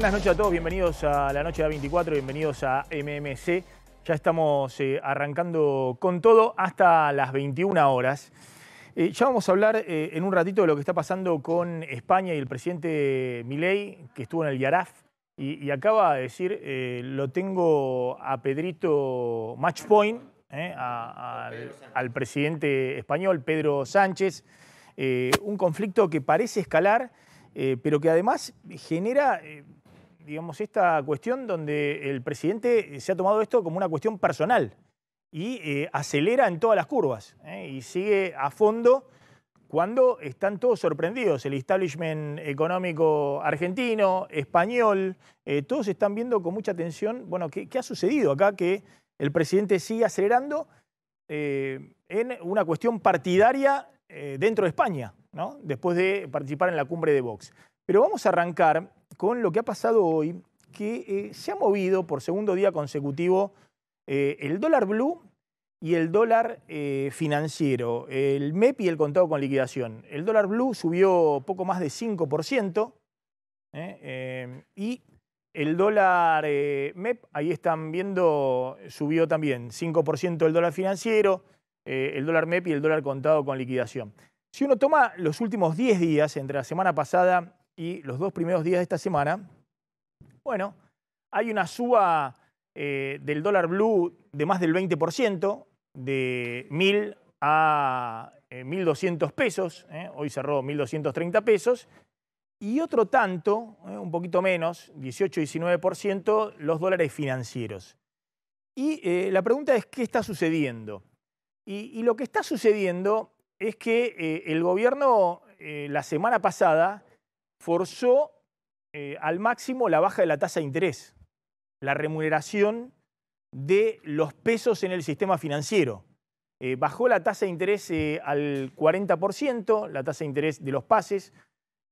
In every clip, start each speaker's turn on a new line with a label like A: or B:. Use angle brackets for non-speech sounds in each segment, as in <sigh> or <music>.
A: buenas noches a todos, bienvenidos a la noche de 24, bienvenidos a MMC. Ya estamos eh, arrancando con todo hasta las 21 horas. Eh, ya vamos a hablar eh, en un ratito de lo que está pasando con España y el presidente Milei, que estuvo en el Yaraf y, acaba de decir, lo tengo a Pedrito Matchpoint, al, presidente español, Pedro Sánchez. un conflicto que parece escalar, pero que además genera digamos, esta cuestión donde el presidente se ha tomado esto como una cuestión personal y eh, acelera en todas las curvas ¿eh? y sigue a fondo cuando están todos sorprendidos. El establishment económico argentino, español, eh, todos están viendo con mucha atención, bueno, ¿qué, ¿qué, ha sucedido acá? Que el presidente sigue acelerando en una cuestión partidaria dentro de España, ¿no? después de participar en la cumbre de Vox. Pero vamos a arrancar con lo que ha pasado hoy, que eh, se ha movido por segundo día consecutivo eh, el dólar blue y el dólar eh, financiero, el MEP y el contado con liquidación. El dólar blue subió poco más de 5% y el dólar MEP, ahí están viendo, subió también 5% el dólar financiero, el dólar MEP y el dólar contado con liquidación. Si uno toma los últimos 10 días, entre la semana pasada y los dos primeros días de esta semana, bueno, hay una suba eh, del dólar blue de más del 20%, de 1.000 a 1.200 eh, pesos, eh, hoy cerró 1.230 pesos, y otro tanto, un poquito menos, 18-19%, los dólares financieros. Y la pregunta es, ¿qué está sucediendo? y lo que está sucediendo es que el gobierno la semana pasada forzó eh, al máximo la baja de la tasa de interés, la remuneración de los pesos en el sistema financiero. Eh, bajó la tasa de interés eh, al 40%, la tasa de interés de los pases,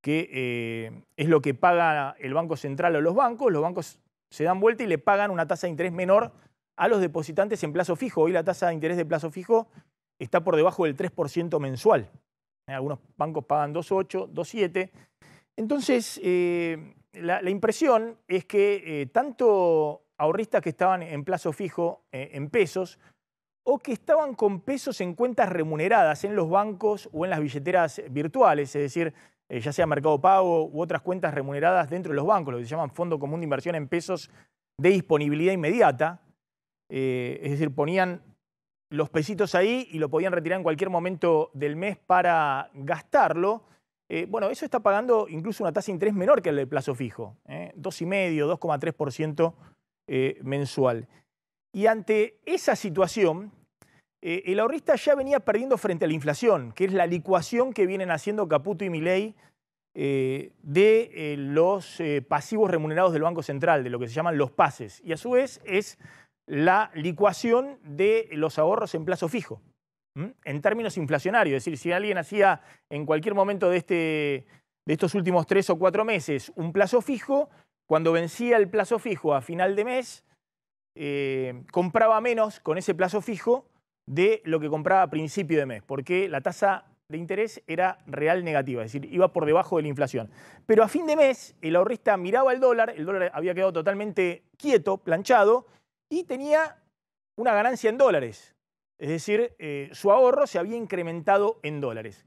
A: que es lo que paga el Banco Central o los bancos. Los bancos se dan vuelta y le pagan una tasa de interés menor a los depositantes en plazo fijo. Hoy la tasa de interés de plazo fijo está por debajo del 3% mensual. Algunos bancos pagan 2,8, 2,7. Entonces, eh, la, impresión es que eh, tanto ahorristas que estaban en plazo fijo eh, en pesos o que estaban con pesos en cuentas remuneradas en los bancos o en las billeteras virtuales, es decir, ya sea Mercado Pago u otras cuentas remuneradas dentro de los bancos, lo que se llaman Fondo Común de Inversión en pesos de disponibilidad inmediata, es decir, ponían los pesitos ahí y lo podían retirar en cualquier momento del mes para gastarlo eh, bueno, eso está pagando incluso una tasa de interés menor que el del plazo fijo, 2,5, ¿eh? 2,3% eh, mensual. Y ante esa situación, el ahorrista ya venía perdiendo frente a la inflación, que es la licuación que vienen haciendo Caputo y Milei de los pasivos remunerados del Banco Central, de lo que se llaman los pases. Y a su vez es la licuación de los ahorros en plazo fijo en términos inflacionarios. Es decir, si alguien hacía en cualquier momento este, de, estos últimos tres o cuatro meses un plazo fijo, cuando vencía el plazo fijo a final de mes, eh, compraba menos con ese plazo fijo de lo que compraba a principio de mes, porque la tasa de interés era real negativa, es decir, iba por debajo de la inflación. Pero a fin de mes, el ahorrista miraba el dólar, el dólar había quedado totalmente quieto, planchado, y tenía una ganancia en dólares. Es decir, eh, su ahorro se había incrementado en dólares.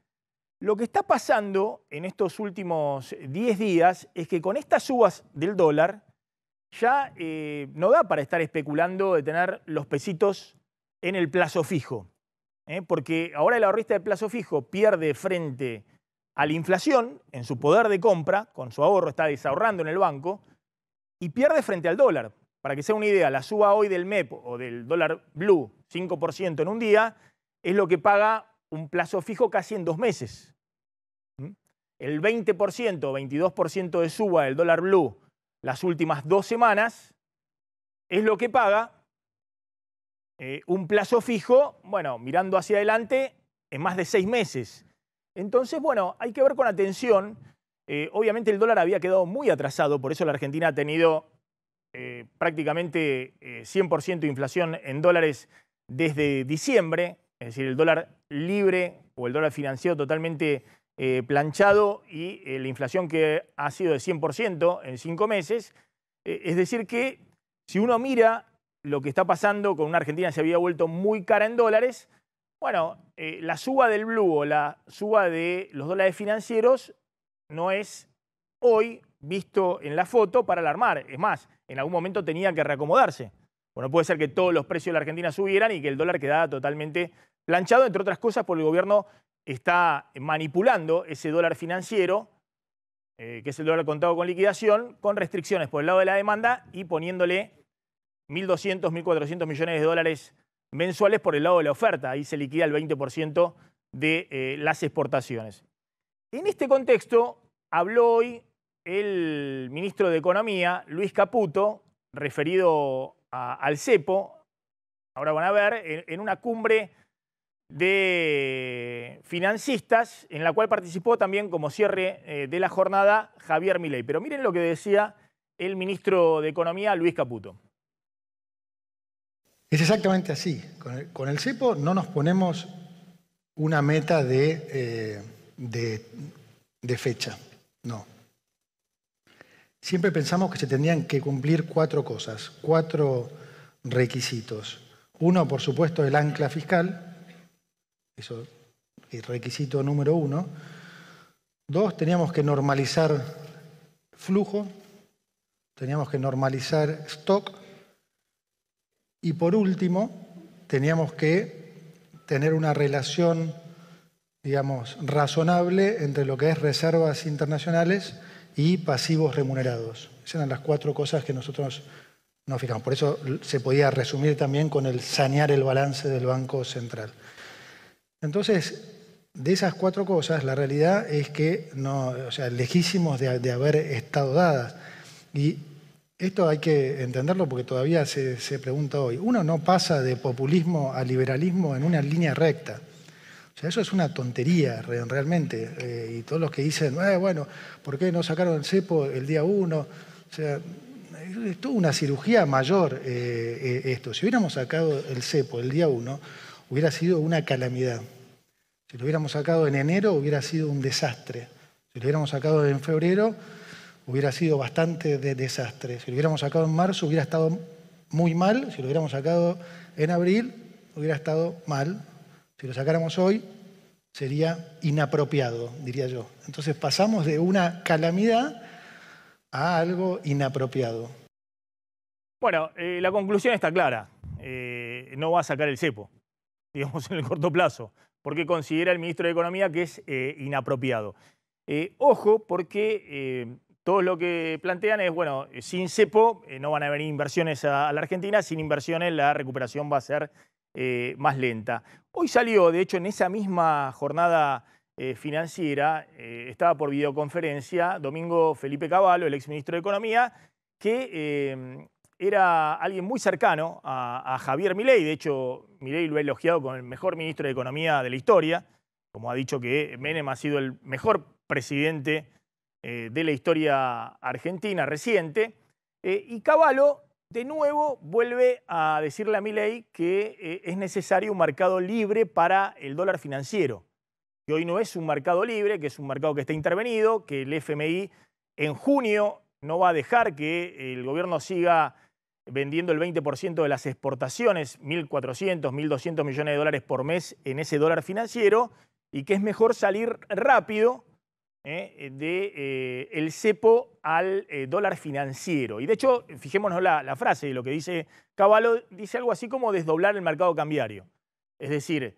A: Lo que está pasando en estos últimos 10 días es que con estas subas del dólar ya eh, no da para estar especulando de tener los pesitos en el plazo fijo. ¿eh? Porque ahora el ahorrista de plazo fijo pierde frente a la inflación en su poder de compra, con su ahorro está desahorrando en el banco, y pierde frente al dólar. Para que sea una idea, la suba hoy del MEP o del dólar blue 5% en un día, es lo que paga un plazo fijo casi en dos meses. ¿Mm? El 20% 22% de suba del dólar blue las últimas dos semanas es lo que paga eh, un plazo fijo, bueno, mirando hacia adelante, en más de seis meses. Entonces, bueno, hay que ver con atención. Eh, obviamente el dólar había quedado muy atrasado, por eso la Argentina ha tenido eh, prácticamente 100% de inflación en dólares desde diciembre, es decir, el dólar libre o el dólar financiero totalmente eh, planchado y eh, la inflación que ha sido de 100% en cinco meses. Eh, es decir que si uno mira lo que está pasando con una Argentina que se había vuelto muy cara en dólares, bueno, la suba del blue o la suba de los dólares financieros no es hoy visto en la foto para alarmar. Es más, en algún momento tenía que reacomodarse. Bueno, puede ser que todos los precios de la Argentina subieran y que el dólar quedara totalmente planchado, entre otras cosas, porque el gobierno está manipulando ese dólar financiero, eh, que es el dólar contado con liquidación, con restricciones por el lado de la demanda y poniéndole 1.200, 1.400 millones de dólares mensuales por el lado de la oferta. Ahí se liquida el 20% de eh, las exportaciones. En este contexto, habló hoy el ministro de Economía, Luis Caputo, referido al CEPO, ahora van a ver, en, una cumbre de financistas, en la cual participó también como cierre eh, de la jornada Javier Milei. Pero miren lo que decía el ministro de Economía, Luis Caputo.
B: Es exactamente así. Con el, CEPO no nos ponemos una meta de eh, fecha, no. Siempre pensamos que se tendrían que cumplir cuatro cosas, cuatro requisitos. Uno, por supuesto, el ancla fiscal, eso es requisito número uno. Dos, teníamos que normalizar flujo, teníamos que normalizar stock y por último, teníamos que tener una relación, digamos, razonable entre lo que es reservas internacionales y pasivos remunerados. Esas eran las cuatro cosas que nosotros nos fijamos. Por eso se podía resumir también con el sanear el balance del Banco Central. Entonces, de esas cuatro cosas, la realidad es que no, o sea, lejísimos de, haber estado dadas. Y esto hay que entenderlo porque todavía se, se pregunta hoy. Uno no pasa de populismo a liberalismo en una línea recta. O sea, eso es una tontería realmente. Eh, y todos los que dicen, eh, bueno, ¿por qué no sacaron el cepo el día 1? O sea, es toda una cirugía mayor eh, esto. Si hubiéramos sacado el cepo el día 1, hubiera sido una calamidad. Si lo hubiéramos sacado en enero, hubiera sido un desastre. Si lo hubiéramos sacado en febrero, hubiera sido bastante de desastre. Si lo hubiéramos sacado en marzo, hubiera estado muy mal. Si lo hubiéramos sacado en abril, hubiera estado mal. Si lo sacáramos hoy, sería inapropiado, diría yo. Entonces pasamos de una calamidad a algo inapropiado.
A: Bueno, eh, la conclusión está clara. Eh, no va a sacar el cepo, digamos, <laughs> en el corto plazo, porque considera el ministro de Economía que es eh, inapropiado. ojo, porque todo lo que plantean es, bueno, sin cepo no van a venir inversiones a, la Argentina, sin inversiones la recuperación va a ser más lenta. Hoy salió, de hecho, en esa misma jornada eh, financiera, eh, estaba por videoconferencia, domingo Felipe Caballo, el exministro de Economía, que eh, era alguien muy cercano a, Javier Milei. De hecho, Milei lo ha elogiado como el mejor ministro de Economía de la historia, como ha dicho que Menem ha sido el mejor presidente de la historia argentina reciente. y Caballo de nuevo, vuelve a decirle a ley que eh, es necesario un mercado libre para el dólar financiero, que hoy no es un mercado libre, que es un mercado que está intervenido, que el FMI en junio no va a dejar que el gobierno siga vendiendo el 20% de las exportaciones, 1.400, 1.200 millones de dólares por mes en ese dólar financiero, y que es mejor salir rápido del ¿eh? de eh, el cepo al eh, dólar financiero. Y de hecho, fijémonos la, la frase, lo que dice Caballo, dice algo así como desdoblar el mercado cambiario. Es decir,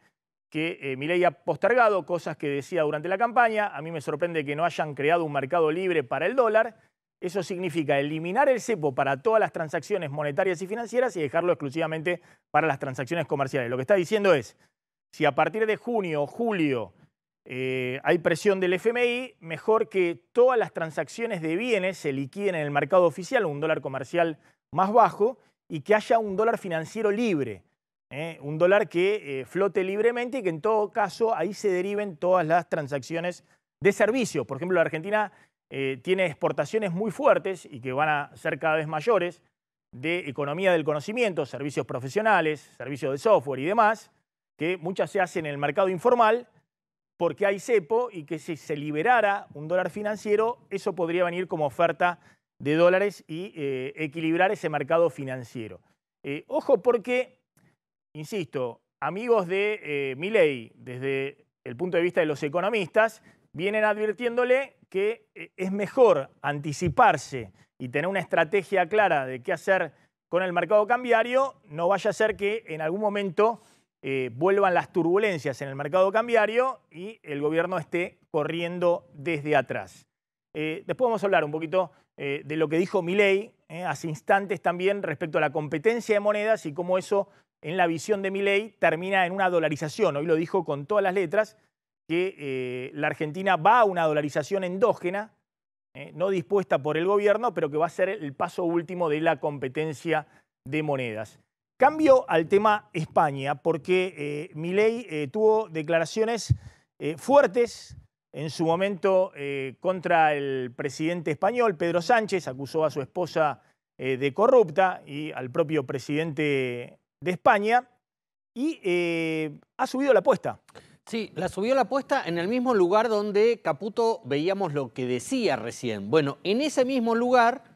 A: que Milei ha postergado cosas que decía durante la campaña, a mí me sorprende que no hayan creado un mercado libre para el dólar, eso significa eliminar el cepo para todas las transacciones monetarias y financieras y dejarlo exclusivamente para las transacciones comerciales. Lo que está diciendo es, si a partir de junio o julio eh, hay presión del FMI, mejor que todas las transacciones de bienes se liquiden en el mercado oficial, un dólar comercial más bajo, y que haya un dólar financiero libre, ¿eh? un dólar que eh, flote libremente y que en todo caso ahí se deriven todas las transacciones de servicios. Por ejemplo, la Argentina tiene exportaciones muy fuertes y que van a ser cada vez mayores de economía del conocimiento, servicios profesionales, servicios de software y demás, que muchas se hacen en el mercado informal porque hay cepo y que si se liberara un dólar financiero, eso podría venir como oferta de dólares y eh, equilibrar ese mercado financiero. Eh, ojo porque, insisto, amigos de eh, Milley, desde el punto de vista de los economistas, vienen advirtiéndole que eh, es mejor anticiparse y tener una estrategia clara de qué hacer con el mercado cambiario, no vaya a ser que en algún momento eh, vuelvan las turbulencias en el mercado cambiario y el gobierno esté corriendo desde atrás. Eh, después vamos a hablar un poquito eh, de lo que dijo Milei hace instantes también respecto a la competencia de monedas y cómo eso en la visión de Milei termina en una dolarización. Hoy lo dijo con todas las letras que la Argentina va a una dolarización endógena, no dispuesta por el gobierno, pero que va a ser el paso último de la competencia de monedas. Cambio al tema España, porque eh, Milei eh, tuvo declaraciones eh, fuertes en su momento eh, contra el presidente español, Pedro Sánchez, acusó a su esposa de corrupta y al propio presidente de España, y ha subido la apuesta. Sí, la subió la apuesta en el mismo lugar donde Caputo veíamos lo
C: que decía recién. Bueno, en ese mismo lugar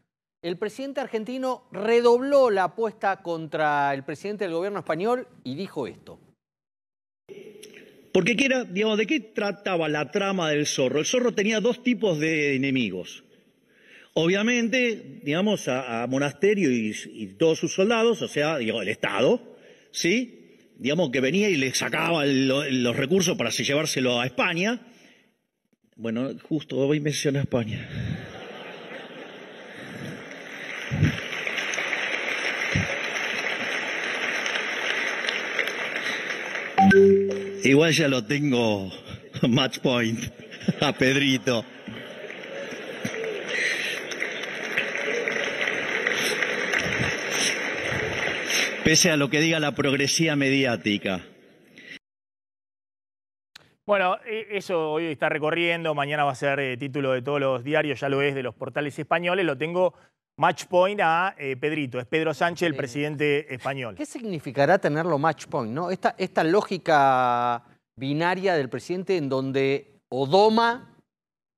C: el presidente argentino redobló la apuesta contra el presidente del gobierno español y dijo esto.
D: Porque, digamos, ¿de qué trataba la trama del zorro? El zorro tenía dos tipos de enemigos. Obviamente, digamos, a, Monasterio y, todos sus soldados, o sea, el Estado, ¿sí? Digamos que venía y le sacaba los recursos para llevárselo a España. Bueno, justo hoy menciona España. Igual ya lo tengo <laughs> match point <laughs> a Pedrito. Pese a lo que diga la progresía mediática.
A: Bueno, e, eso hoy está recorriendo, mañana va a ser eh, título de todos los diarios, ya lo es, de los portales españoles, lo tengo match point a eh, Pedrito. Es Pedro Sánchez, el presidente español. ¿Qué significará tenerlo match point? ¿no? Esta, esta lógica
C: binaria del presidente en donde o doma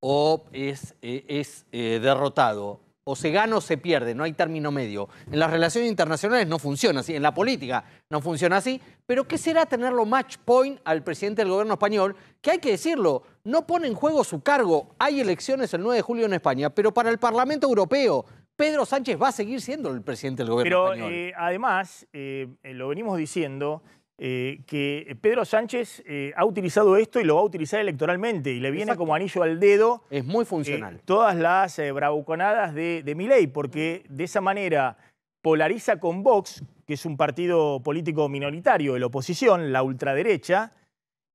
C: o es, eh, es eh, derrotado. O se gana o se pierde, no hay término medio. En las relaciones internacionales no funciona así, en la política no funciona así, pero ¿qué será tenerlo match point al presidente del gobierno español? Que hay que decirlo, no pone en juego su cargo, hay elecciones el 9 de julio en España, pero para el Parlamento Europeo, Pedro Sánchez va a seguir siendo el presidente del gobierno Pero,
A: eh, además, eh, eh, lo venimos diciendo, que Pedro Sánchez ha utilizado esto y lo va a utilizar electoralmente y le viene como anillo al dedo. Es muy funcional. todas las bravuconadas de, de Milei, porque de esa manera polariza con Vox, que es un partido político minoritario de la oposición, la ultraderecha,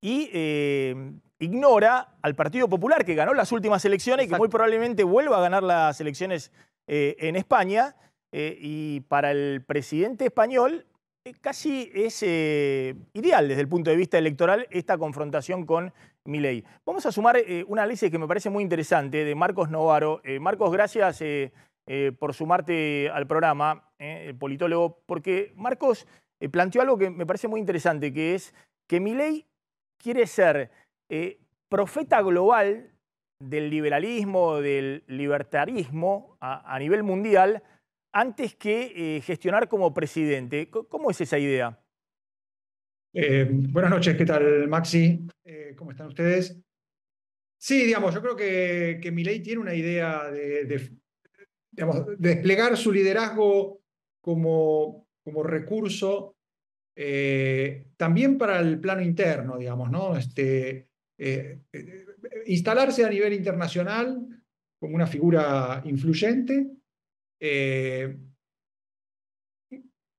A: y ignora al Partido Popular, que ganó las últimas elecciones y que muy probablemente vuelva a ganar las elecciones eh, en España eh, y para el presidente español eh, casi es ideal desde el punto de vista electoral esta confrontación con Milei. Vamos a sumar un análisis que me parece muy interesante de Marcos Novaro. Marcos, gracias por sumarte al programa, el politólogo, porque Marcos planteó algo que me parece muy interesante, que es que Milei quiere ser profeta global del liberalismo, del libertarismo a, nivel mundial, antes que eh, gestionar como presidente. ¿Cómo es esa idea?
E: Eh, buenas noches,
A: ¿qué tal Maxi? Eh, ¿Cómo están ustedes? Sí, digamos, yo creo que, que
E: Milei tiene una idea de, desplegar su liderazgo como, como recurso también para el plano interno, digamos, ¿no? Este, eh, eh, instalarse a nivel internacional como una figura influyente, eh,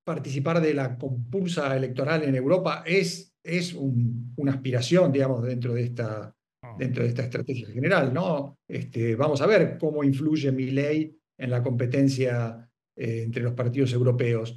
E: participar de la compulsa electoral en Europa es, es una aspiración, digamos, dentro de esta, ah. dentro de esta estrategia general. ¿no? Este, vamos a ver cómo influye mi ley en la competencia entre los partidos europeos.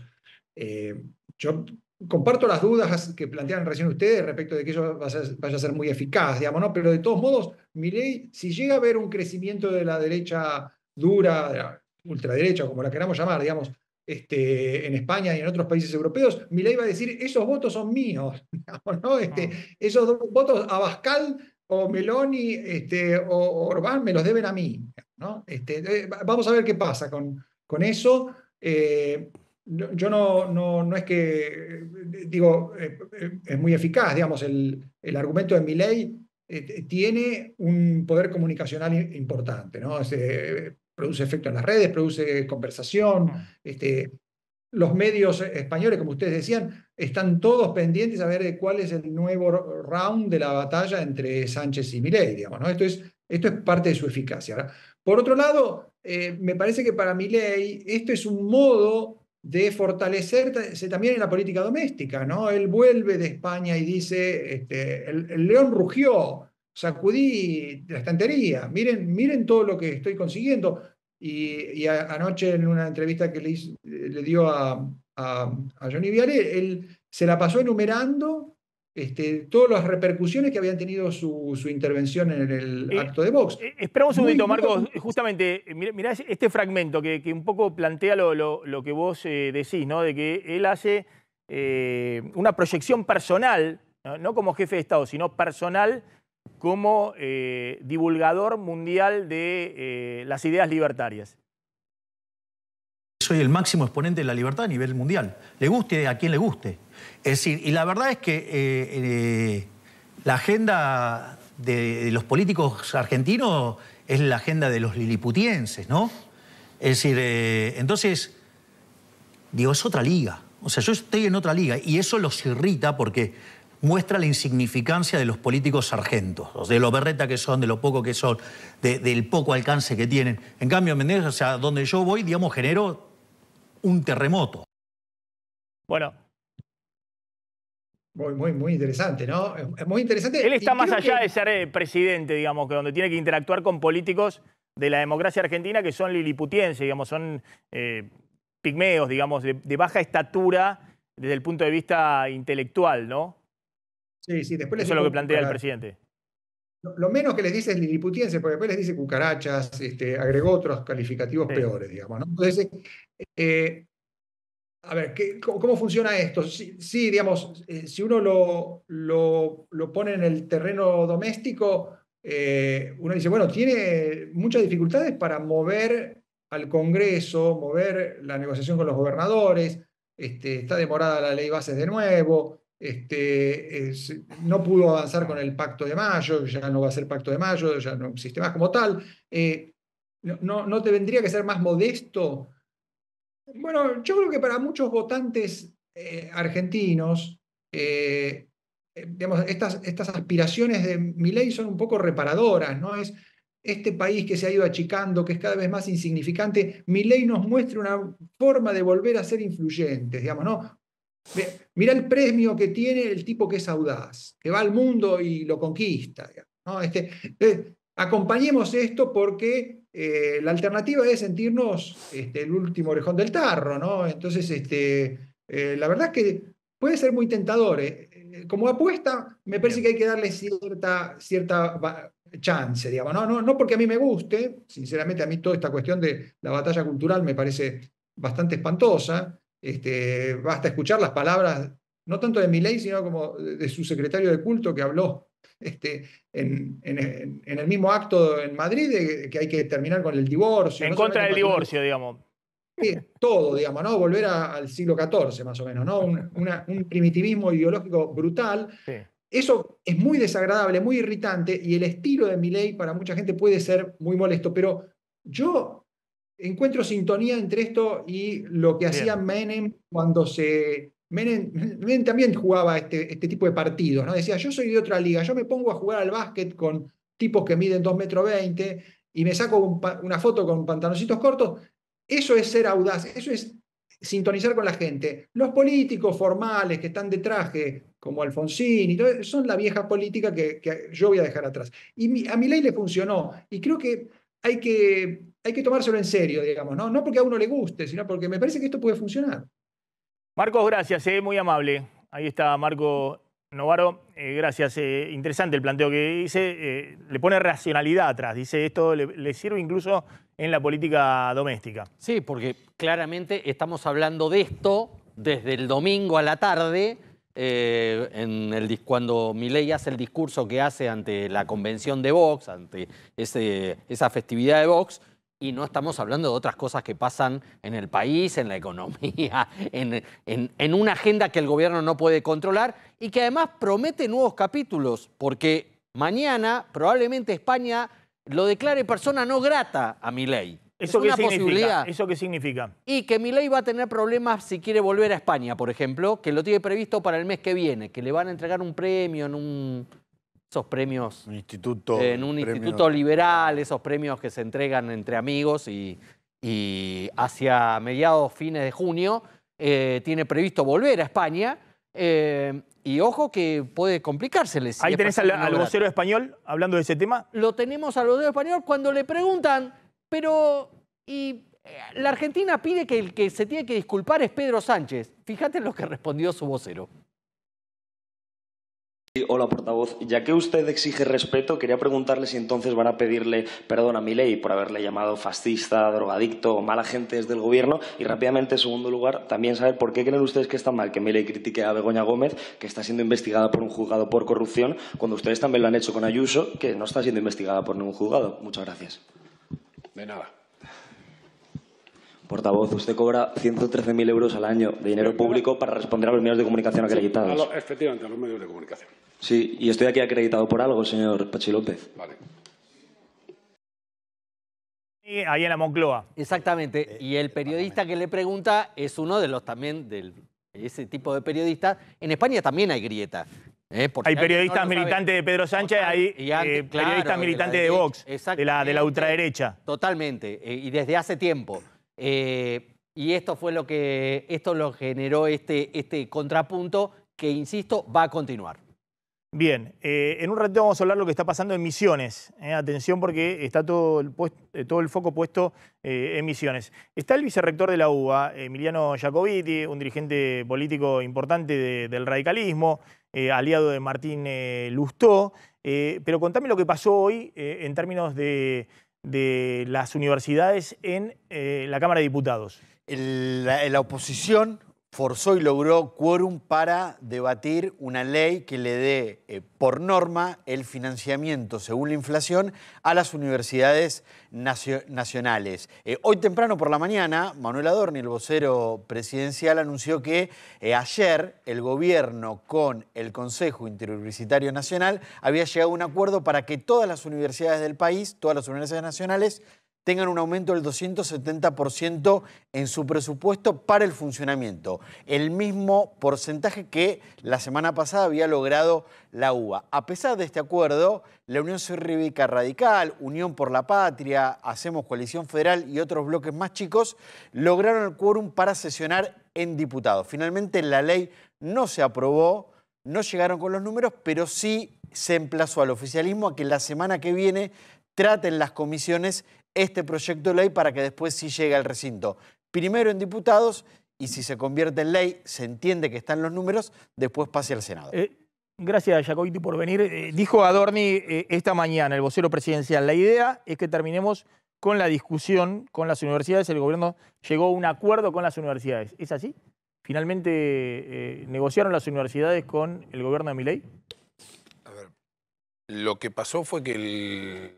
E: yo comparto las dudas que plantean recién ustedes respecto de que eso vaya a ser muy eficaz, digamos, ¿no? Pero de todos modos, mi ley, si llega a haber un crecimiento de la derecha dura, ultraderecha, como la queramos llamar, digamos, este, en España y en otros países europeos, mi ley va a decir, esos votos son míos, <laughs> este, ah. esos votos a Bascal o Meloni este, o Orbán, me los deben a mí, ¿no? Este, eh, vamos a ver qué pasa con, con eso. Eh, yo no, no, no, es que, eh, digo, eh, eh, es muy eficaz, digamos, el, el argumento de mi tiene un poder comunicacional importante, ¿no? produce efecto en las redes, produce conversación, mm. este, los medios españoles, como ustedes decían, están todos pendientes a ver cuál es el nuevo round de la batalla entre Sánchez y Milei, digamos, ¿no? Esto es, esto es parte de su eficacia. ¿verdad? Por otro lado, me parece que para Milei esto es un modo de fortalecerse también en la política doméstica, ¿no? Él vuelve de España y dice, este, el, león rugió, sacudí la estantería, miren, miren todo lo que estoy consiguiendo. Y, y anoche en una entrevista que le, dio a, a, a Johnny Viale, él se la pasó enumerando este, todas las repercusiones que habían tenido su, intervención en el eh, acto de Vox. Eh, esperamos un segundito, Marcos.
A: Justamente, mirá este fragmento que, un poco plantea lo, que vos eh, decís, ¿no? De que él hace una proyección personal, ¿no? ¿no? como jefe de Estado, sino personal como divulgador mundial de las ideas libertarias
D: soy el máximo exponente de la libertad a nivel mundial. Le guste a quien le guste. Es decir, y la verdad es que eh, eh, la agenda de, los políticos argentinos es la agenda de los liliputienses, ¿no? Es decir, eh, entonces, digo, es otra liga. O sea, yo estoy en otra liga y eso los irrita porque muestra la insignificancia de los políticos sargentos, de lo berreta que son, de lo poco que son, del poco alcance que tienen. En cambio, Mendez O sea, donde yo voy, digamos, genero un terremoto.
A: Bueno,
E: muy, muy, muy interesante, ¿no? Es muy interesante. Él está más allá de ser
A: eh, presidente, digamos, que donde tiene que interactuar con políticos de la democracia argentina que son liliputienses, digamos, son eh, pigmeos, digamos, de, baja estatura desde el punto de vista intelectual, ¿no? Sí, sí, después Eso es lo que plantea el presidente.
E: Lo menos que les dice es liliputiense, porque después les dice cucarachas, este, agregó otros calificativos peores, digamos. ¿no? Entonces, eh, a ver, ¿cómo funciona esto? Sí, digamos, eh, si uno lo, pone en el terreno doméstico, eh, uno dice, bueno, tiene muchas dificultades para mover al Congreso, mover la negociación con los gobernadores, este, está demorada la ley bases de nuevo, este, no pudo avanzar con el pacto de mayo, ya no va a ser pacto de mayo, ya no existe más como tal. Eh, ¿No te vendría que ser más modesto? Bueno, yo creo que para muchos votantes eh, argentinos, eh, eh, digamos, estas, estas aspiraciones de Milei son un poco reparadoras, ¿no? Es este país que se ha ido achicando, que es cada vez más insignificante, Milei nos muestra una forma de volver a ser influyentes, digamos, ¿no? Mira el premio que tiene el tipo que es audaz, que va al mundo y lo conquista. ¿no? este, acompañemos esto porque eh, la alternativa es sentirnos este, el último orejón del tarro, ¿no? Entonces, este, eh, la verdad es que puede ser muy tentador. ¿eh? Como apuesta, me parece que hay que darle cierta, cierta chance, digamos. No, no, no porque a mí me guste, sinceramente a mí toda esta cuestión de la batalla cultural me parece bastante espantosa. Este, basta escuchar las palabras, no tanto de Milei, sino como de su secretario de culto que habló este, en, en, en, el mismo acto en Madrid que hay que terminar con el divorcio. En contra del divorcio, digamos. Sí, todo, digamos, ¿no? Volver al siglo XIV, más o menos, ¿no? Un, un primitivismo ideológico brutal. Eso es muy desagradable, muy irritante, y el estilo de Milley para mucha gente puede ser muy molesto, pero yo encuentro sintonía entre esto y lo que hacía Menem cuando se Menem, también jugaba este, este, tipo de partidos, ¿no? Decía, yo soy de otra liga, yo me pongo a jugar al básquet con tipos que miden 2 metros veinte y me saco una foto con pantaloncitos cortos. Eso es ser audaz, eso es sintonizar con la gente. Los políticos formales que están de traje, como Alfonsín, y son la vieja política que, yo voy a dejar atrás. Y a mi ley le funcionó, y creo que hay que, hay que tomárselo en serio, digamos, ¿no? no porque a uno le guste, sino porque me parece que esto puede funcionar.
A: Marcos, gracias, eh, muy amable. Ahí está Marco Novaro, eh, gracias. Eh, interesante el planteo que dice, le pone racionalidad atrás, dice esto le, sirve incluso en la política doméstica. Sí, porque
C: claramente estamos hablando de esto desde el domingo a la tarde, cuando Milei hace el discurso que hace ante la convención de Vox, ante esa festividad de Vox, y no estamos hablando de otras cosas que pasan en el país, en la economía, <laughs> en, una agenda que el gobierno no puede controlar y que además promete nuevos capítulos, porque mañana probablemente España lo declare persona no grata
A: a Milei. ¿Eso ¿Eso qué significa?
C: Y que ley va a tener problemas si quiere volver a España, por ejemplo, que lo tiene previsto para el mes que viene, que le van a entregar un premio en un esos premios instituto, en un instituto liberal, esos premios que se entregan entre amigos y, hacia mediados, fines de junio, eh, tiene previsto volver a España. Eh, y ojo que puede complicársele.
A: Ahí tenés al, vocero español hablando de ese tema.
C: Lo tenemos al vocero español cuando le preguntan, pero y eh, la Argentina pide que el que se tiene que disculpar es Pedro Sánchez. Fíjate lo que respondió su vocero.
D: Hola,
A: portavoz. Ya que usted exige respeto, quería preguntarle si entonces van a pedirle perdón a Milei por haberle llamado fascista, drogadicto o mala gente desde el gobierno. Y rápidamente, en segundo lugar, también saber por qué creen ustedes que está mal que Milei critique a Begoña Gómez, que está siendo investigada por un juzgado por corrupción, cuando ustedes también lo han hecho con Ayuso, que no está siendo investigada por ningún juzgado. Muchas gracias. De nada. Portavoz, usted cobra 113.000 euros al año de dinero público para responder a los medios de comunicación acreditados.
F: efectivamente, a los medios de comunicación.
A: Sí,
D: y estoy aquí acreditado por algo, señor Pachi López. Vale.
C: Ahí en la Moncloa. Exactamente. Eh, y el periodista que le pregunta es uno de los también del ese tipo de periodistas. En España también hay grietas. ¿eh? hay periodistas militantes
A: de Pedro Sánchez, ahí y periodistas militantes de,
C: Vox, de la, de la ultraderecha. Totalmente, y desde hace tiempo. Eh, y esto fue lo que, esto lo generó este, este contrapunto que, insisto, va a continuar.
A: Bien, eh, en un ratito vamos a hablar de lo que está pasando en Misiones. Eh. atención porque está todo el, todo el foco puesto en Misiones. Está el vicerrector de la UBA, Emiliano Jacobiti, un dirigente político importante del radicalismo, aliado de Martín Lustó. pero contame lo que pasó hoy en términos de, de las universidades en eh, la Cámara de Diputados. la oposición
G: forzó y logró quórum para debatir una ley que le dé eh, por norma el financiamiento según la inflación a las universidades nacionales. Eh, hoy temprano por la mañana, Manuel Adorni, el vocero presidencial, anunció que eh, ayer el gobierno con el Consejo Interuniversitario Nacional había llegado a un acuerdo para que todas las universidades del país, todas las universidades nacionales, tengan un aumento del 270% en su presupuesto para el funcionamiento, el mismo porcentaje que la semana pasada había logrado la UBA. A pesar de este acuerdo, la Unión Cívica Radical, Unión por la Patria, Hacemos Coalición Federal y otros bloques más chicos lograron el quórum para sesionar en diputados. Finalmente la ley no se aprobó, no llegaron con los números, pero sí se emplazó al oficialismo a que la semana que viene traten las comisiones este proyecto de ley para que después sí llegue al recinto. Primero en diputados y si se convierte en ley, se entiende que están los números, después pase al Senado.
A: Eh, gracias, Jacoiti por venir. Eh, dijo Adorni eh, esta mañana, el vocero presidencial, la idea es que terminemos con la discusión con las universidades. El gobierno llegó a un acuerdo con las universidades. ¿Es así? ¿Finalmente negociaron las universidades con el gobierno de Miley? A
F: ver, lo que pasó fue que el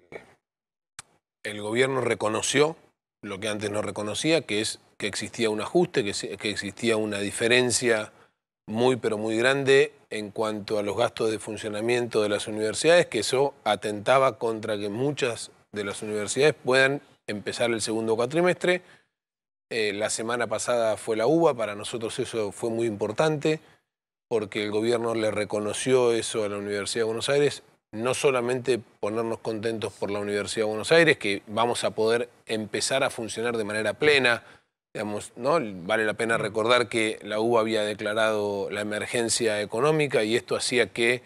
F: el gobierno reconoció lo que antes no reconocía, que es que existía un ajuste, que, existía una diferencia muy pero muy grande en cuanto a los gastos de funcionamiento de las universidades, que eso atentaba contra que muchas de las universidades puedan empezar el segundo cuatrimestre. Eh, la semana pasada fue la UBA, para nosotros eso fue muy importante porque el gobierno le reconoció eso a la Universidad de Buenos Aires no solamente ponernos contentos por la Universidad de Buenos Aires, que vamos a poder empezar a funcionar de manera plena. ¿no? Vale la pena recordar que la UBA había declarado la emergencia económica y esto hacía que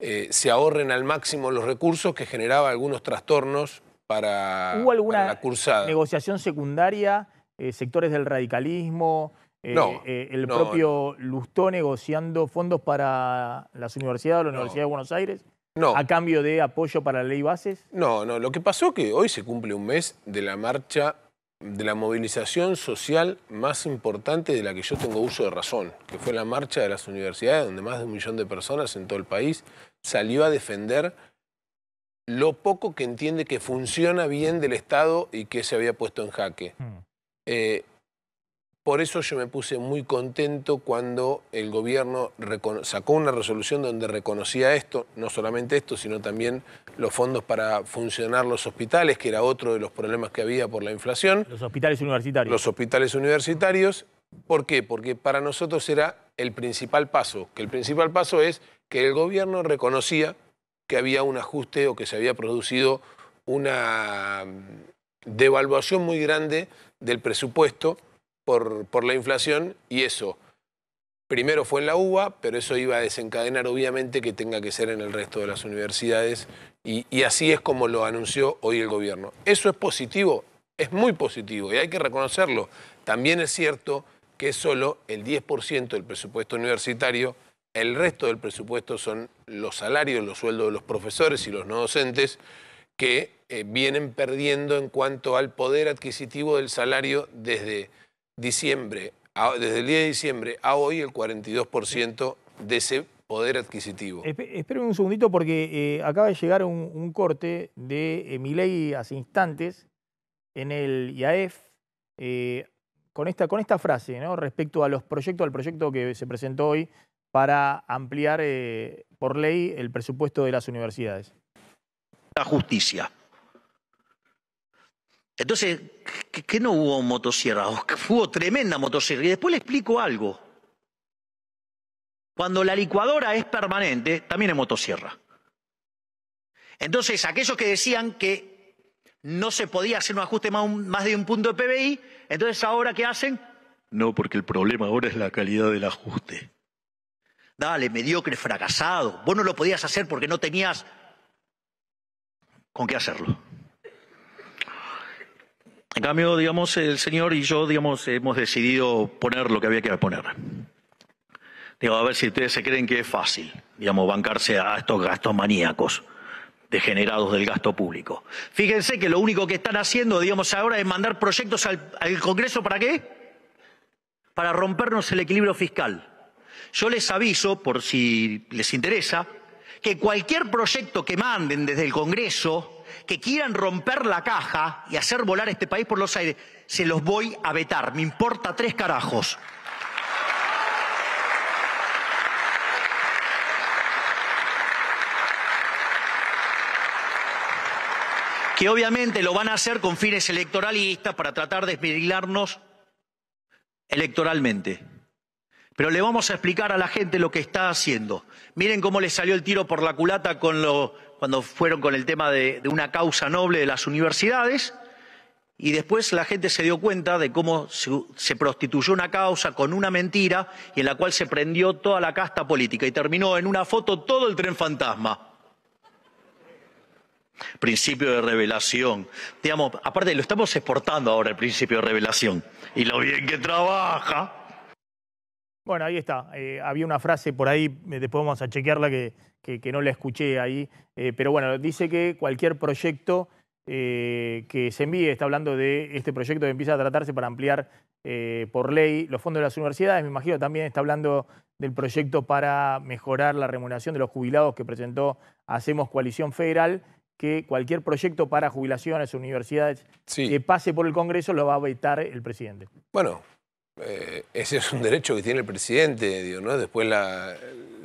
F: eh, se ahorren al máximo los recursos que generaba algunos trastornos para, ¿Hubo
A: alguna Negociación secundaria, eh, sectores del radicalismo, eh,
F: el propio
A: Lustó negociando fondos para las universidades, la Universidad de Buenos Aires.
F: No. ¿A cambio de apoyo para la ley bases? No, no. Lo que pasó es que hoy se cumple un mes de la marcha, de la movilización social más importante de la que yo tengo uso de razón, que fue la marcha de las universidades, donde más de un millón de personas en todo el país salió a defender lo poco que entiende que funciona bien del Estado y que se había puesto en jaque. Hmm. Eh, por eso yo me puse muy contento cuando el gobierno sacó una resolución donde reconocía esto, no solamente esto, sino también los fondos para funcionar los hospitales, que era otro de los problemas que había por la inflación. Los hospitales universitarios. Los hospitales universitarios. ¿Por qué? Porque para nosotros era el principal paso, que el principal paso es que el gobierno reconocía que había un ajuste o que se había producido una devaluación muy grande del presupuesto por, la inflación y eso primero fue en la UBA, pero eso iba a desencadenar obviamente que tenga que ser en el resto de las universidades y, así es como lo anunció hoy el gobierno. ¿Eso es positivo? Es muy positivo y hay que reconocerlo. También es cierto que es solo el 10% del presupuesto universitario, el resto del presupuesto son los salarios, los sueldos de los profesores y los no docentes que eh, vienen perdiendo en cuanto al poder adquisitivo del salario desde diciembre, desde el día de diciembre a hoy, el 42% de ese poder adquisitivo.
A: Esperen un segundito porque eh, acaba de llegar un, corte de eh, mi ley hace instantes en el IAEF eh, con, esta, con esta frase respecto a los proyectos, al proyecto que se presentó hoy para ampliar por ley el presupuesto de las universidades. La justicia
D: entonces, ¿qué, no hubo motosierra? <laughs> Hubo tremenda motosierra. Y después le explico algo. Cuando la licuadora es permanente, también es motosierra. Entonces, aquellos que decían que no se podía hacer un ajuste más, más de un punto de PBI, entonces ahora ¿qué hacen? No, porque el problema ahora es la calidad del ajuste. Dale, mediocre, fracasado. Vos no lo podías hacer porque no tenías con qué hacerlo. En cambio, digamos, el señor y yo, digamos, hemos decidido poner lo que había que poner. Digo, a ver si ustedes se creen que es fácil, digamos, bancarse a estos gastos maníacos degenerados del gasto público. Fíjense que lo único que están haciendo, digamos, ahora es mandar proyectos al, al Congreso para qué? Para rompernos el equilibrio fiscal. Yo les aviso, por si les interesa, que cualquier proyecto que manden desde el Congreso, que quieran romper la caja y hacer volar este país por los aires, se los voy a vetar. Me importa tres carajos. que obviamente lo van a hacer con fines electoralistas para tratar de esmerilarnos electoralmente. Pero le vamos a explicar a la gente lo que está haciendo. Miren cómo le salió el tiro por la culata con lo cuando fueron con el tema de, una causa noble de las universidades, y después la gente se dio cuenta de cómo se, prostituyó una causa con una mentira y en la cual se prendió toda la casta política y terminó en una foto todo el tren fantasma. Principio de revelación. Digamos, aparte lo estamos exportando ahora el principio de revelación y lo bien que trabaja.
A: Bueno, ahí está. Eh, había una frase por ahí, eh, después vamos a chequearla que que, no la escuché ahí, eh, pero bueno, dice que cualquier proyecto eh, que se envíe, está hablando de este proyecto que empieza a tratarse para ampliar eh, por ley los fondos de las universidades, me imagino también está hablando del proyecto para mejorar la remuneración de los jubilados que presentó Hacemos Coalición Federal, que cualquier proyecto para jubilaciones, universidades, que pase por el Congreso lo va a vetar el presidente.
F: Bueno, ese es un derecho que tiene el presidente, digo, ¿no? Después la,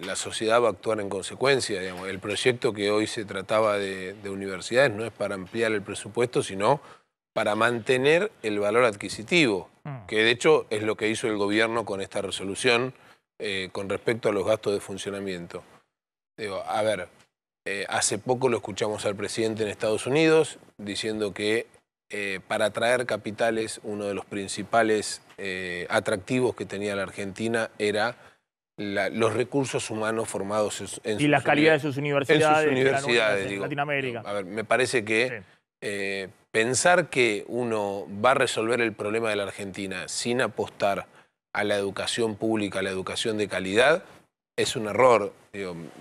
F: la sociedad va a actuar en consecuencia. El proyecto que hoy se trataba de, universidades no es para ampliar el presupuesto, sino para mantener el valor adquisitivo, mm. que de hecho es lo que hizo el gobierno con esta resolución eh, con respecto a los gastos de funcionamiento. a ver, eh, hace poco lo escuchamos al presidente en Estados Unidos diciendo que eh, para atraer capitales uno de los principales atractivos que tenía la Argentina era los recursos humanos formados en, en y las calidades de
A: sus universidades, en
F: Latinoamérica. A ver, me parece que eh, pensar que uno va a resolver el problema de la Argentina sin apostar a la educación pública, a la educación de calidad, es un error.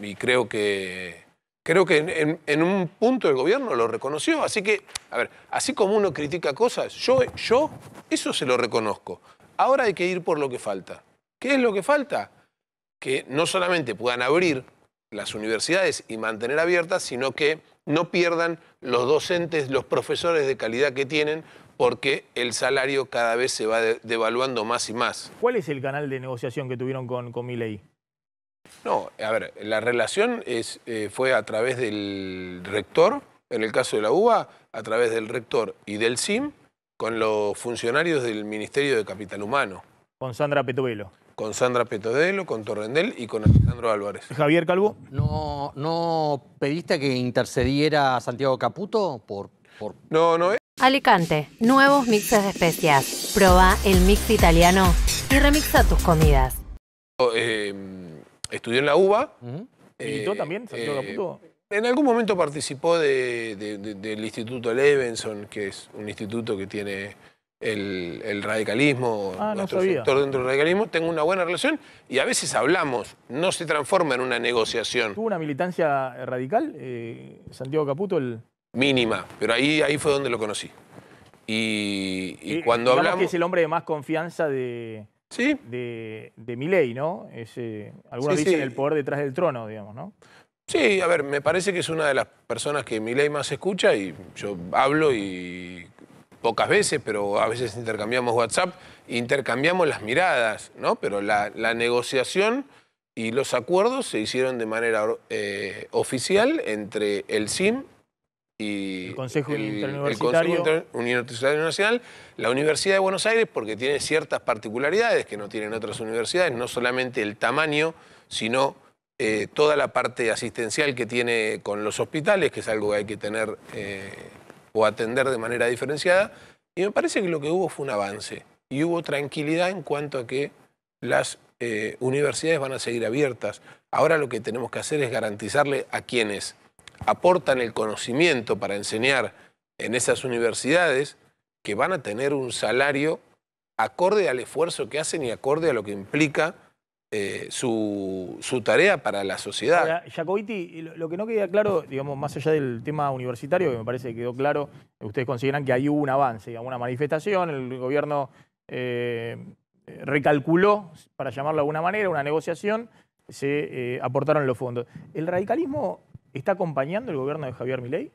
F: y creo que creo que en, un punto el gobierno lo reconoció. Así que, a ver, así como uno critica cosas, yo, yo eso se lo reconozco. Ahora hay que ir por lo que falta. ¿Qué es lo que falta? que no solamente puedan abrir las universidades y mantener abiertas, sino que no pierdan los docentes, los profesores de calidad que tienen, porque el salario cada vez se va devaluando más y más.
A: ¿Cuál es el canal de negociación que tuvieron con, con Miley?
F: No, a ver, la relación es, eh, fue a través del rector, en el caso de la UBA, a través del rector y del CIM, con los funcionarios del Ministerio de Capital Humano.
A: Con Sandra Petuelo
F: con Sandra Petodelo, con Torrendel y con Alejandro Álvarez.
A: Javier Calvo. ¿No,
C: pediste que intercediera a Santiago Caputo por...? No, no es. Alicante, nuevos mixes de especias. Proba el mix italiano y remixa tus comidas.
F: Eh, estudió en la UBA. ¿Y tú eh, también, Santiago eh, Caputo? En algún momento participó del Instituto Levenson, que es un instituto que tiene el, radicalismo, ah, nuestro sector dentro del radicalismo, tengo una buena relación y a veces hablamos, no se transforma en una negociación.
A: ¿Tuvo una militancia eh, radical, eh, Santiago Caputo? El...
F: Mínima, pero ahí, ahí fue donde lo conocí. Y, eh, cuando hablamos... que es
A: el hombre de más confianza de... ¿Sí? de, de ¿no? algunos dicen el poder detrás del trono, digamos, ¿no?
F: Sí, a ver, me parece que es una de las personas que Milei más escucha y yo hablo y pocas veces, pero a veces intercambiamos WhatsApp, intercambiamos las miradas, ¿no? Pero la, negociación y los acuerdos se hicieron de manera eh, oficial entre el CIM y
A: el Consejo, Nacional,
F: la Universidad de Buenos Aires, porque tiene ciertas particularidades que no tienen otras universidades, no solamente el tamaño, sino eh, toda la parte asistencial que tiene con los hospitales, que es algo que hay que tener... Eh, o atender de manera diferenciada. Y me parece que lo que hubo fue un avance y hubo tranquilidad en cuanto a que las eh, universidades van a seguir abiertas. Ahora lo que tenemos que hacer es garantizarle a quienes aportan el conocimiento para enseñar en esas universidades que van a tener un salario acorde al esfuerzo que hacen y acorde a lo que implica eh, su, tarea para la sociedad.
A: Jacobiti, lo, que no queda claro, digamos, más allá del tema universitario, que me parece que quedó claro, ustedes consideran que ahí hubo un avance, una manifestación, el gobierno eh, eh, recalculó, para llamarlo de alguna manera, una negociación, se aportaron los fondos. ¿El radicalismo está acompañando el gobierno de Javier Milei?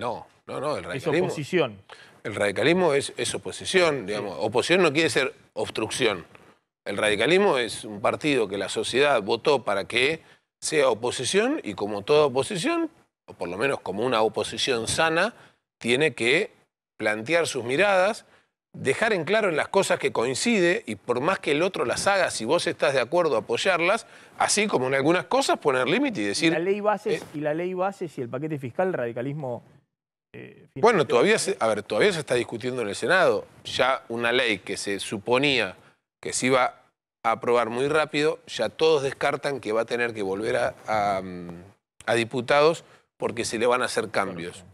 F: No, no, no, el radicalismo. Es oposición. El radicalismo es, es oposición, digamos. Oposición no quiere ser obstrucción. El radicalismo es un partido que la sociedad votó para que sea oposición y como toda oposición, o por lo menos como una oposición sana, tiene que plantear sus miradas, dejar en claro en las cosas que coincide y por más que el otro las haga, si vos estás de acuerdo, apoyarlas, así como en algunas cosas poner límite y decir... Y la ley
A: base eh, y, la ley bases y el paquete fiscal, el radicalismo...
F: Eh, bueno, todavía a ver, todavía se está discutiendo en el Senado ya una ley que se suponía que se iba a aprobar muy rápido, ya todos descartan que va a tener que volver a, diputados porque se le van a hacer cambios.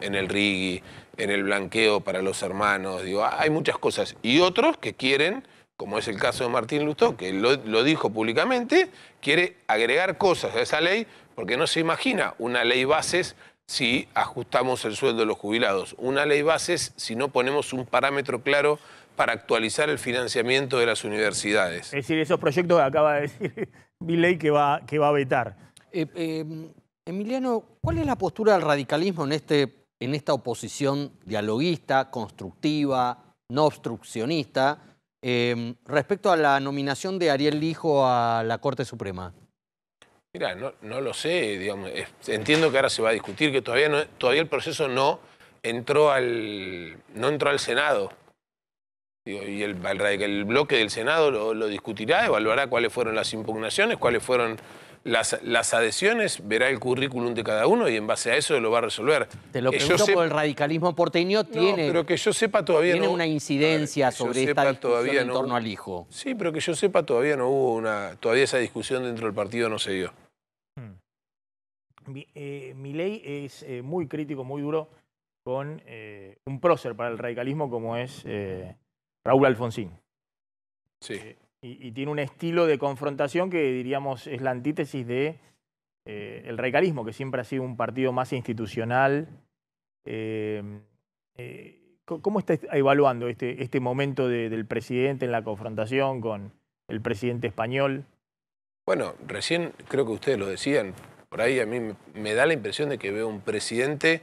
F: En el RIGI, en el blanqueo para los hermanos, digo, ah, hay muchas cosas. Y otros que quieren, como es el caso de Martín Lutó que lo, lo dijo públicamente, quiere agregar cosas a esa ley porque no se imagina una ley bases si ajustamos el sueldo de los jubilados, una ley bases si no ponemos un parámetro claro para actualizar el financiamiento de las universidades. Es
A: decir, esos proyectos que acaba de decir Viley <laughs> que va, que
C: va a vetar. Eh, eh, Emiliano, ¿cuál es la postura del radicalismo en, este, en esta oposición dialoguista, constructiva, no obstruccionista, eh, respecto a la nominación de Ariel Lijo a la Corte Suprema?
F: Mira, no, lo sé, entiendo que ahora se va a discutir, que todavía, todavía el proceso no entró al, no entró al Senado y el, bloque del Senado lo, discutirá, evaluará cuáles fueron las impugnaciones, cuáles fueron las, las, adhesiones, verá el currículum de cada uno y en base a eso lo va a resolver. Te lo que pregunto el
C: radicalismo porteño tiene. que yo sepa todavía. una incidencia sobre esta discusión
F: en torno al hijo. Sí, pero que yo sepa todavía no hubo una. Todavía esa discusión dentro del partido no se dio.
A: Hmm. Mi, eh, ley es eh, muy crítico, muy duro con eh, un prócer para el radicalismo como es. Raúl Alfonsín. Sí. Y, tiene un estilo de confrontación que diríamos es la antítesis de eh, el que siempre ha sido un partido más institucional. Eh, eh, ¿Cómo está evaluando este, este momento del presidente en la confrontación con el presidente español?
F: Bueno, recién creo que ustedes lo decían, por ahí a mí me da la impresión de que veo un presidente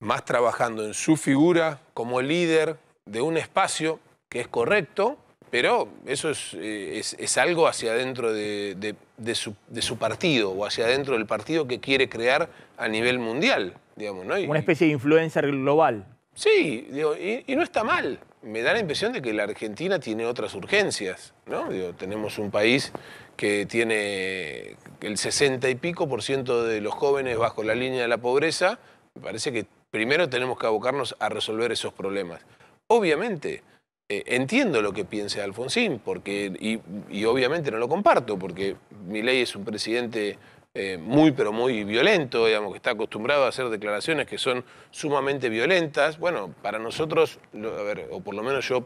F: más trabajando en su figura como líder, de un espacio que es correcto, pero eso es, eh, algo hacia adentro de, de, su, partido o hacia adentro del partido que quiere crear a nivel mundial, digamos,
A: Una especie de influencer global.
F: Sí, y, no está mal. Me da la impresión de que la Argentina tiene otras urgencias, tenemos un país que tiene el 60 y pico por ciento de los jóvenes bajo la línea de la pobreza. Me parece que primero tenemos que abocarnos a resolver esos problemas obviamente, eh, entiendo lo que piensa Alfonsín, porque, y, obviamente no lo comparto, porque Milei es un presidente eh, muy, pero muy violento, digamos, que está acostumbrado a hacer declaraciones que son sumamente violentas. Bueno, para nosotros, o por lo menos yo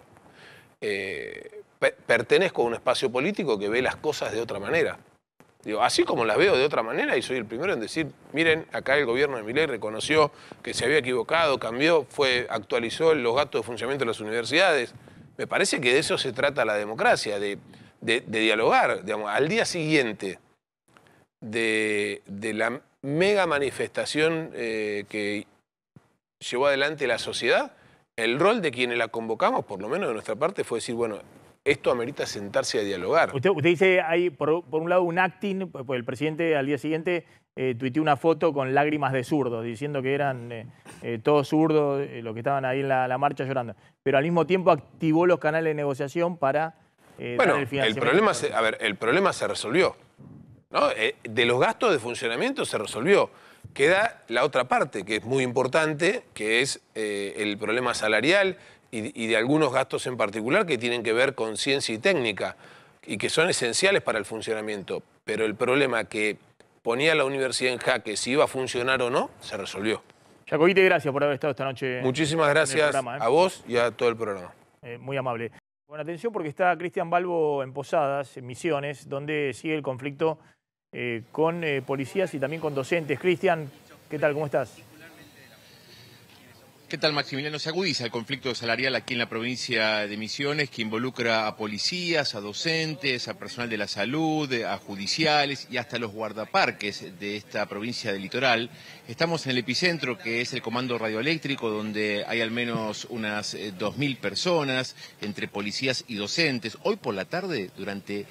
F: eh, pertenezco a un espacio político que ve las cosas de otra manera así como las veo de otra manera, y soy el primero en decir, miren, acá el gobierno de Milei reconoció que se había equivocado, cambió, fue, actualizó los gastos de funcionamiento de las universidades. Me parece que de eso se trata la democracia, de, dialogar. al día siguiente de, la mega manifestación eh, que llevó adelante la sociedad, el rol de quienes la convocamos, por lo menos de nuestra parte, fue decir, bueno, esto amerita sentarse a dialogar.
A: Usted, dice, hay por, un lado un acting, pues, pues el presidente al día siguiente eh, tuiteó una foto con lágrimas de zurdos, diciendo que eran eh, eh, todos zurdos los que estaban ahí en la, marcha llorando. Pero al mismo tiempo activó los canales de negociación para...
F: bueno, el, problema a ver, el problema se resolvió. ¿no? de los gastos de funcionamiento se resolvió. Queda la otra parte, que es muy importante, que es el problema salarial, y, de algunos gastos en particular que tienen que ver con ciencia y técnica y que son esenciales para el funcionamiento. Pero el problema que ponía la universidad en jaque si iba a funcionar o no, se resolvió.
A: Jacobite, gracias por haber estado esta noche. Muchísimas gracias en el programa, ¿eh? a vos
F: y a todo el programa.
A: Eh, muy amable. Bueno, atención porque está Cristian Balbo en Posadas, en Misiones, donde sigue el conflicto eh, con policías y también con docentes. Cristian, ¿qué tal? ¿Cómo estás?
H: ¿Qué tal, Maximiliano? Se agudiza el conflicto salarial aquí en la provincia de Misiones, que involucra a policías, a docentes, a personal de la salud, eh, a judiciales y hasta los guardaparques de esta provincia del litoral. Estamos en el epicentro, que es el Comando Radioeléctrico, donde hay al menos unas 2.000 eh, personas, entre policías y docentes. Hoy por la tarde, durante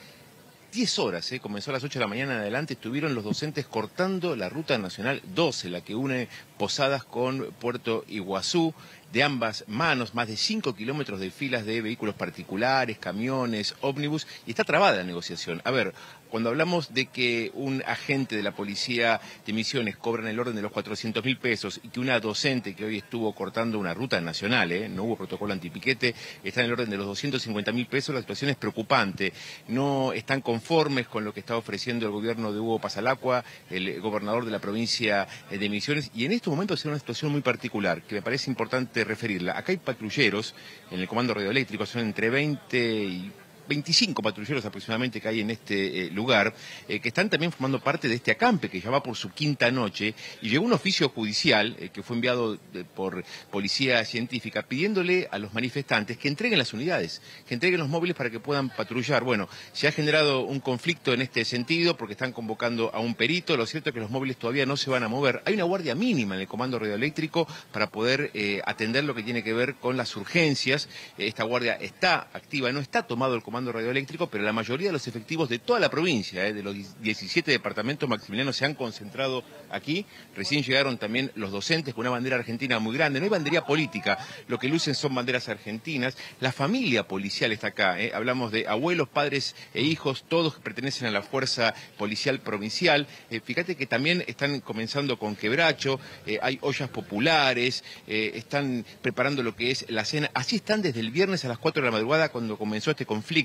H: 10 horas, ¿eh? comenzó a las 8 de la mañana en adelante, estuvieron los docentes cortando la ruta nacional 12, la que une Posadas con Puerto Iguazú, de ambas manos, más de 5 kilómetros de filas de vehículos particulares, camiones, ómnibus, y está trabada la negociación. A ver, cuando hablamos de que un agente de la policía de Misiones cobra en el orden de los 400 mil pesos y que una docente que hoy estuvo cortando una ruta nacional, ¿eh? no hubo protocolo antipiquete, está en el orden de los 250 mil pesos, la situación es preocupante. No están conformes con lo que está ofreciendo el gobierno de Hugo Pasalacua, el gobernador de la provincia eh, de Misiones, y en estos momentos es una situación muy particular que me parece importante referirla. Acá hay patrulleros en el comando radioeléctrico, son entre 20 y 25 patrulleros aproximadamente que hay en este eh, lugar, eh, que están también formando parte de este acampe que ya va por su quinta noche y llegó un oficio judicial eh, que fue enviado por policía científica pidiéndole a los manifestantes que entreguen las unidades, que entreguen los móviles para que puedan patrullar. Bueno, se ha generado un conflicto en este sentido porque están convocando a un perito, lo cierto es que los móviles todavía no se van a mover. Hay una guardia mínima en el comando radioeléctrico para poder atender lo que tiene que ver con las urgencias. esta guardia está activa, no está tomado el comando mando Radioeléctrico, pero la mayoría de los efectivos de toda la provincia, eh, de los 17 departamentos maximilianos, se han concentrado aquí. Recién llegaron también los docentes con una bandera argentina muy grande. No hay bandería política, lo que lucen son banderas argentinas. La familia policial está acá. Eh. Hablamos de abuelos, padres e hijos, todos que pertenecen a la fuerza policial provincial. Eh, fíjate que también están comenzando con quebracho, hay ollas populares, están preparando lo que es la cena. Así están desde el viernes a las 4 de la madrugada cuando comenzó este conflicto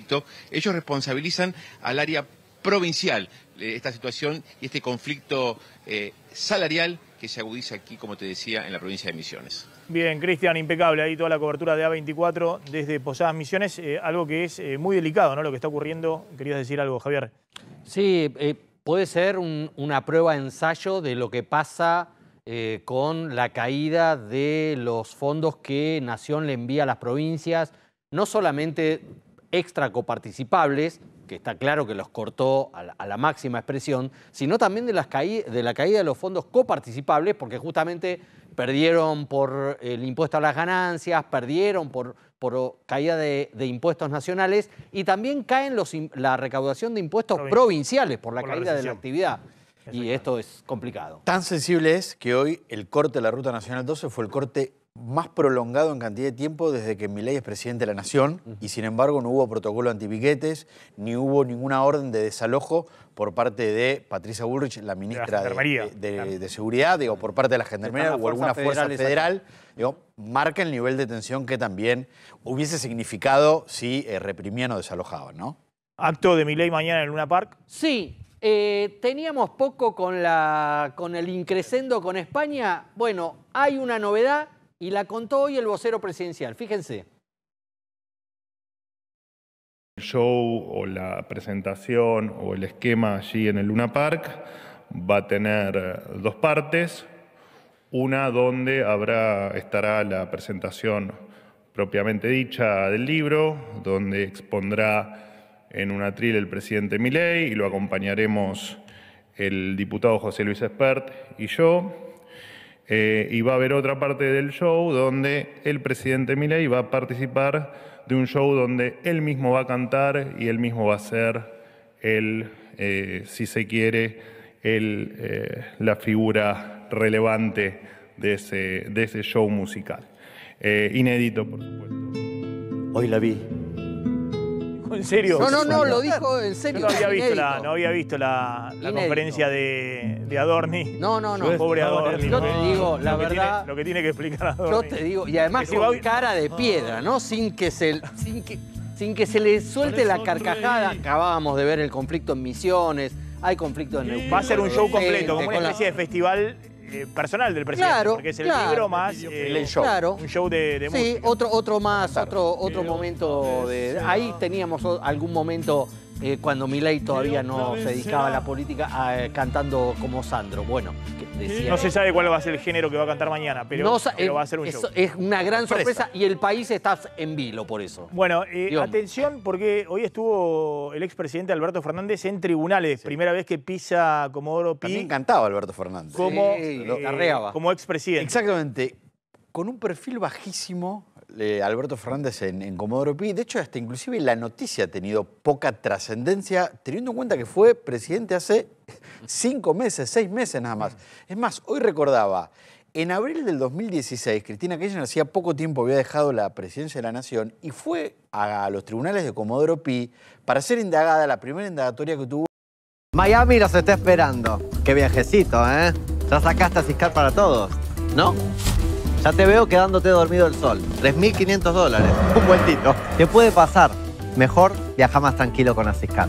H: ellos responsabilizan al área provincial eh, esta situación y este conflicto eh, salarial que se agudiza aquí, como te decía, en la provincia de Misiones.
A: Bien, Cristian, impecable ahí toda la cobertura de A24 desde Posadas Misiones, eh, algo que es muy delicado, ¿no? Lo que está ocurriendo, querías decir algo, Javier. Sí,
C: puede ser una prueba ensayo de lo que pasa con la caída de los fondos que Nación le envía a las provincias, no solamente extra coparticipables, que está claro que los cortó a la, máxima expresión, sino también de, las de la caída de los fondos coparticipables, porque justamente perdieron por el impuesto a las ganancias, perdieron por, caída de, impuestos nacionales y también caen los, la recaudación de impuestos provinciales por la caída de la actividad. Y esto es complicado.
G: Tan sensible es que hoy el corte de la Ruta Nacional 12 fue el corte más prolongado en cantidad de tiempo desde que Milei es presidente de la Nación y sin embargo no hubo protocolo antipiquetes ni hubo ninguna orden de desalojo por parte de Patricia Bullrich, la ministra de, Seguridad, digo, por parte de la Gendarmería o alguna fuerza federal, marca el nivel de tensión que también hubiese significado si eh, reprimían o desalojaban, ¿no?
A: Acto de Milei mañana en Luna Park. Sí, eh,
C: teníamos poco con, la, con el increscendo con España. Bueno, hay una novedad y la contó hoy el vocero presidencial. Fíjense.
H: El show o la presentación o el esquema allí en el Luna Park va a tener eh, dos partes. Una donde habrá, estará la presentación propiamente dicha del libro, donde expondrá en un atril el presidente Milei y lo acompañaremos el diputado José Luis Espert y yo. Eh, y va a haber otra parte del show donde el presidente Milei va a participar de un show donde él mismo va a cantar y él mismo va a ser el, eh, si se quiere, el, eh, la figura relevante de ese, de ese show musical. inédito, por supuesto. Hoy la vi <laughs> en serio. No, no, no, lo
C: dijo en serio.
H: no había visto la,
A: conferencia de, de, Adorni. No, no, no. Pobre Adorni. Yo te digo, la verdad. lo que tiene que explicar Adorni. Yo te digo, y además con
C: cara de piedra, ¿no? Sin que se. Sin que, sin que se le suelte la carcajada. Acabábamos de ver el conflicto en Misiones, hay conflicto
A: en Neuquén. Va a ser un show completo, como una especie de festival eh, personal del presidente, claro, porque es el libro más el eh, show. un show de, de Sí,
C: otro, otro más, otro, otro eh, momento de... Ahí teníamos algún momento eh, cuando Milei todavía no se dedicaba a la política cantando como Sandro. Bueno, No se sabe cuál va a ser el género que va a cantar mañana, pero, va a eh, ser un show. Es una gran sorpresa. y el país está en vilo por eso.
A: Bueno, eh, atención, porque hoy estuvo el expresidente Alberto Fernández en tribunales. Primera vez que pisa como oro Pi. También cantaba Alberto Fernández. Como, lo Como expresidente. Exactamente.
G: Con un perfil bajísimo eh, Alberto Fernández en, Comodoro Pi. De hecho, hasta inclusive la noticia ha tenido poca trascendencia, teniendo en cuenta que fue presidente hace <laughs> cinco meses, seis meses nada más. Es más, hoy recordaba, en abril del 2016, Cristina Kirchner hacía poco tiempo había dejado la presidencia de la Nación y fue a los tribunales de Comodoro Pi para ser indagada, la primera indagatoria que tuvo. Miami nos está esperando.
D: Qué viajecito, ¿eh? Ya sacaste a fiscal para todos, ¿no? Ya te veo quedándote dormido el sol. 3.500 dólares. <laughs> Un buen tito. Te puede pasar. Mejor viaja más tranquilo con Asiscar.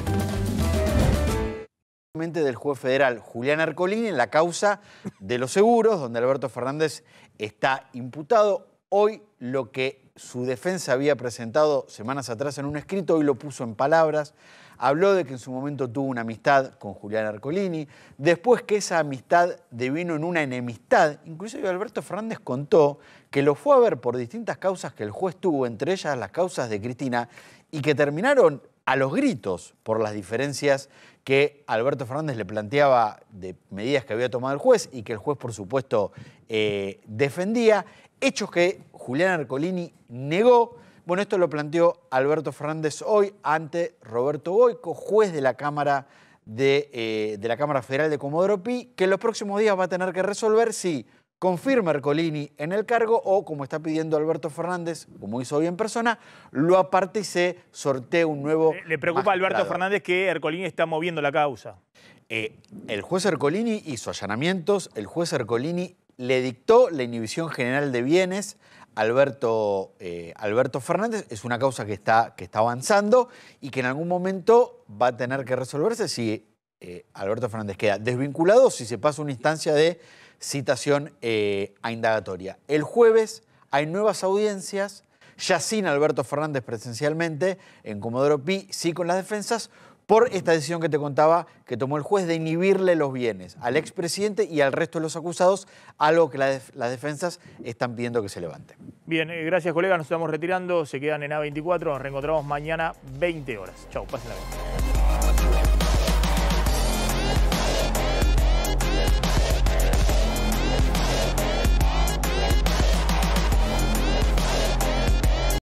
G: del juez federal Julián Arcolín en la causa de los seguros, donde Alberto Fernández está imputado. Hoy lo que su defensa había presentado semanas atrás en un escrito, hoy lo puso en palabras. Habló de que en su momento tuvo una amistad con Julián Arcolini, después que esa amistad devino en una enemistad. incluso Alberto Fernández contó que lo fue a ver por distintas causas que el juez tuvo, entre ellas las causas de Cristina, y que terminaron a los gritos por las diferencias que Alberto Fernández le planteaba de medidas que había tomado el juez y que el juez, por supuesto, eh, defendía, hechos que Julián Arcolini negó bueno, esto lo planteó Alberto Fernández hoy ante Roberto Boico, juez de la Cámara, eh, de, la Cámara Federal de Comodoro Pi, que en los próximos días va a tener que resolver si confirma Ercolini en el cargo o, como está pidiendo Alberto Fernández, como hizo hoy en persona, lo aparte y se sortea un nuevo.
A: ¿Le preocupa a Alberto Fernández que Ercolini está moviendo la causa? Eh,
G: el juez Ercolini hizo allanamientos, el juez Ercolini le dictó la inhibición general de bienes, Alberto, eh, Alberto Fernández. Es una causa que está, que está avanzando y que en algún momento va a tener que resolverse si eh, Alberto Fernández queda desvinculado o si se pasa una instancia de citación eh, a indagatoria. El jueves hay nuevas audiencias, ya sin Alberto Fernández presencialmente, en Comodoro Pi, sí con las defensas por esta decisión que te contaba que tomó el juez de inhibirle los bienes al expresidente y al resto de los acusados, algo que las defensas están pidiendo que se levante.
A: Bien, eh, gracias colega, nos estamos retirando, se quedan en A24, nos reencontramos mañana 20 horas. Chau, la bien.